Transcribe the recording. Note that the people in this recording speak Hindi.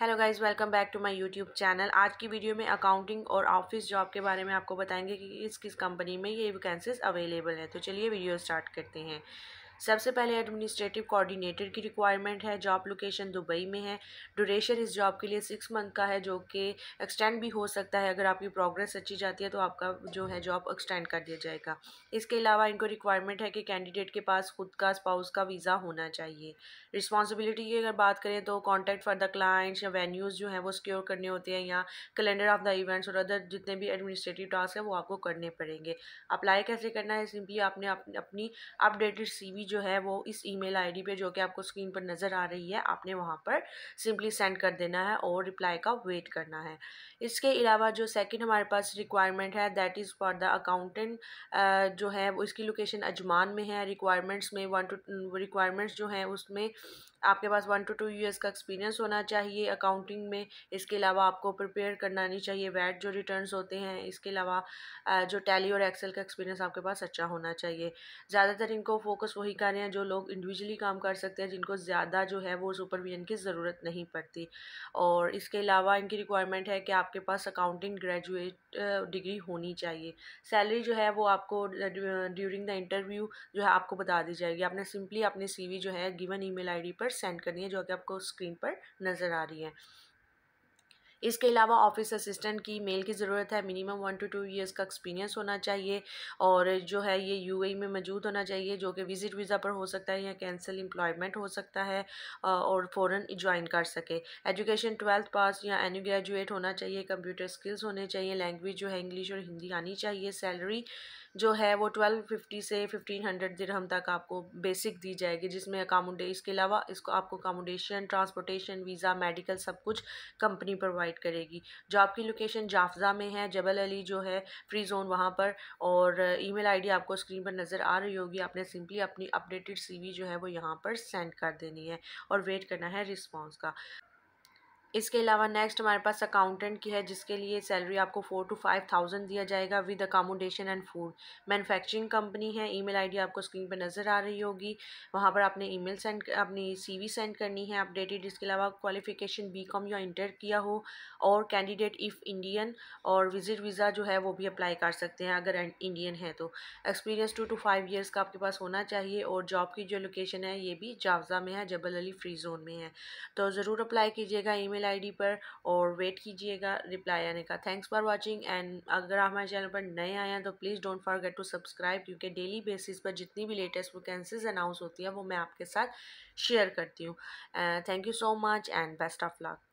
hello guys welcome back to my YouTube channel आज की वीडियो में अकाउंटिंग और ऑफिस जॉब के बारे में आपको बताएंगे कि किस किस कंपनी में ये वैकेंसीज अवेलेबल है तो चलिए वीडियो स्टार्ट करते हैं सबसे पहले एडमिनिस्ट्रेटिव कोऑर्डिनेटर की रिक्वायरमेंट है जॉब लोकेशन दुबई में है ड्यूरेशन इस जॉब के लिए सिक्स मंथ का है जो कि एक्सटेंड भी हो सकता है अगर आपकी प्रोग्रेस अच्छी जाती है तो आपका जो है जॉब एक्सटेंड कर दिया जाएगा इसके अलावा इनको रिक्वायरमेंट है कि कैंडिडेट के पास खुद का स्पाउस का वीज़ा होना चाहिए रिस्पॉन्सिबिलिटी की अगर बात करें तो कॉन्टैक्ट फॉर द क्लाइंट्स या वेन्यूज़ जो हैं वो सिक्योर करने होते हैं या कैलेंडर ऑफ द इवेंट्स और अदर जितने भी एडमिनिस्ट्रेटिव टास्क हैं वो आपको करने पड़ेंगे अप्लाई कैसे करना है सिंपली आपने अपनी अपडेटेड सी जो है वो इस ईमेल आईडी पे जो कि आपको स्क्रीन पर नज़र आ रही है आपने वहाँ पर सिंपली सेंड कर देना है और रिप्लाई का वेट करना है इसके अलावा जो सेकंड हमारे पास रिक्वायरमेंट है that is for the accountant जो है वो इसकी लोकेशन अजमान में है रिक्वायरमेंट्स में वन टू रिक्वायरमेंट्स जो हैं उसमें आपके पास वन टू टू ईयर्स का एक्सपीरियंस होना चाहिए अकाउंटिंग में इसके अलावा आपको प्रिपेयर करना नहीं चाहिए वैट जो रिटर्न होते हैं इसके अलावा जो टैली और एक्सेल का एक्सपीरियंस आपके पास अच्छा होना चाहिए ज़्यादातर इनको फोकस वही कर रहे हैं जो लोग इंडिविजुअली काम कर सकते हैं जिनको ज़्यादा जो है वो सुपरविजन की ज़रूरत नहीं पड़ती और इसके अलावा इनकी रिक्वायरमेंट है कि आपके पास अकाउंटिंग ग्रेजुएट डिग्री होनी चाहिए सैलरी जो है वो आपको ड्यूरिंग द इंटरव्यू जो है आपको बता दी जाएगी आपने सिंपली अपने सी जो है गिवन ई मेल पर सेंड करनी है जो कि आपको स्क्रीन पर नज़र आ रही है इसके अलावा ऑफिस असिस्टेंट की मेल की ज़रूरत है minimum one two two years का एक्सपीरियंस होना चाहिए और जो है ये यूएई में मौजूद होना चाहिए जो कि विज़िट वीज़ा पर हो सकता है या कैंसिल एम्प्लॉयमेंट हो सकता है और फ़ौरन ज्वाइन कर सके एजुकेशन ट्वेल्थ पास या एनी ग्रेजुएट होना चाहिए कंप्यूटर स्किल्स होने चाहिए लैंग्वेज जो है इंग्लिश और हिंदी आनी चाहिए सैलरी जो है वो ट्वेल्व फिफ्टी से फिफ्टीन हंड्रेड दिरहम तक आपको बेसिक दी जाएगी जिसमें अकामोडे इसके अलावा इसको आपको अकामोडेशन ट्रांसपोर्टेशन वीज़ा मेडिकल सब कुछ कंपनी प्रोवाइड प्रोवाइड करेगी जो आपकी लोकेशन जाफजा में है जबल अली जो है फ्री जोन वहाँ पर और ईमेल आईडी आपको स्क्रीन पर नज़र आ रही होगी आपने सिंपली अपनी अपडेटेड सीवी जो है वो यहाँ पर सेंड कर देनी है और वेट करना है रिस्पॉन्स का इसके अलावा नेक्स्ट हमारे पास अकाउंटेंट की है जिसके लिए सैलरी आपको फोर टू फाइव थाउजेंड दिया जाएगा with accommodation and food manufacturing company है ईमेल आईडी आपको स्क्रीन पर नज़र आ रही होगी वहाँ पर आपने ईमेल सेंड अपनी सीवी सेंड करनी है अपडेटेड इसके अलावा क्वालिफिकेशन बी कॉम या इंटर किया हो और कैंडिडेट इफ़ इंडियन और विजिट वीज़ा जो है वो भी अप्लाई कर सकते हैं अगर इंडियन है तो experience two to five years का आपके पास होना चाहिए और जॉब की जो लोकेशन है ये भी जावजा में है जबल अली फ्री जोन में है तो ज़रूर अप्लाई कीजिएगा ई ईमेल आईडी पर और वेट कीजिएगा रिप्लाई आने का थैंक्स फॉर वाचिंग एंड अगर आप हमारे चैनल पर नए आए हैं तो please don't forget to subscribe क्योंकि डेली बेसिस पर जितनी भी लेटेस्ट वैकेंसीज अनाउंस होती है वो मैं आपके साथ शेयर करती हूँ thank you so much and best of luck